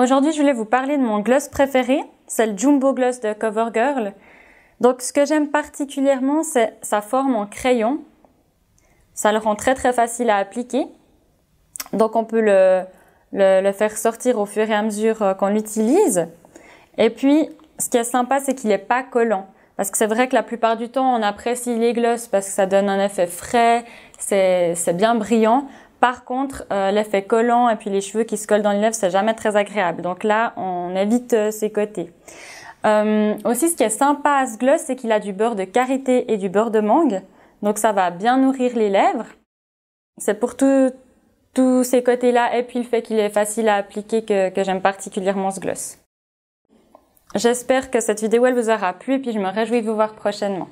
Aujourd'hui, je voulais vous parler de mon gloss préféré, c'est le Jumbo Gloss de CoverGirl. Donc ce que j'aime particulièrement, c'est sa forme en crayon. Ça le rend très très facile à appliquer. Donc on peut le, le, le faire sortir au fur et à mesure euh, qu'on l'utilise. Et puis, ce qui est sympa, c'est qu'il n'est pas collant. Parce que c'est vrai que la plupart du temps, on apprécie les gloss parce que ça donne un effet frais, c'est bien brillant. Par contre, euh, l'effet collant et puis les cheveux qui se collent dans les lèvres, c'est jamais très agréable. Donc là, on évite euh, ces côtés. Euh, aussi, ce qui est sympa à ce gloss, c'est qu'il a du beurre de karité et du beurre de mangue. Donc ça va bien nourrir les lèvres. C'est pour tous ces côtés-là et puis le fait qu'il est facile à appliquer que, que j'aime particulièrement ce gloss. J'espère que cette vidéo elle vous aura plu et puis je me réjouis de vous voir prochainement.